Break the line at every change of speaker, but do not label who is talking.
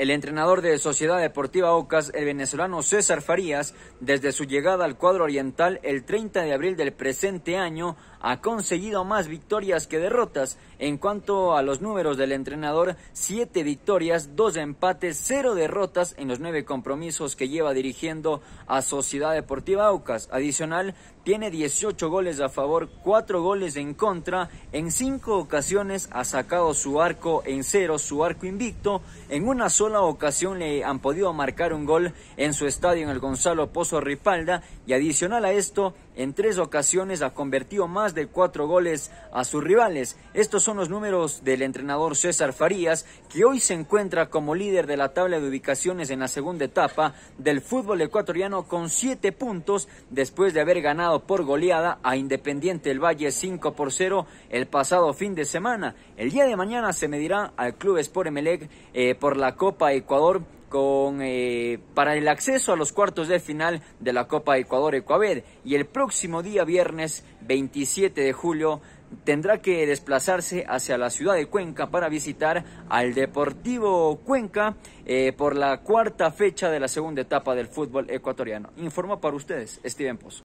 El entrenador de Sociedad Deportiva Ocas, el venezolano César Farías, desde su llegada al cuadro oriental el 30 de abril del presente año, ha conseguido más victorias que derrotas. En cuanto a los números del entrenador, siete victorias, dos empates, cero derrotas en los nueve compromisos que lleva dirigiendo a Sociedad Deportiva Aucas. Adicional, tiene 18 goles a favor, cuatro goles en contra. En cinco ocasiones ha sacado su arco en cero, su arco invicto, en una sola la ocasión le han podido marcar un gol en su estadio en el Gonzalo Pozo Ripalda y adicional a esto, en tres ocasiones ha convertido más de cuatro goles a sus rivales. Estos son los números del entrenador César Farías, que hoy se encuentra como líder de la tabla de ubicaciones en la segunda etapa del fútbol ecuatoriano con siete puntos después de haber ganado por goleada a Independiente del Valle 5 por 0 el pasado fin de semana. El día de mañana se medirá al Club Sport Emelec eh, por la Copa Copa Ecuador con, eh, para el acceso a los cuartos de final de la Copa Ecuador ecuaved y el próximo día viernes 27 de julio tendrá que desplazarse hacia la ciudad de Cuenca para visitar al Deportivo Cuenca eh, por la cuarta fecha de la segunda etapa del fútbol ecuatoriano. Informa para ustedes Steven Pozo.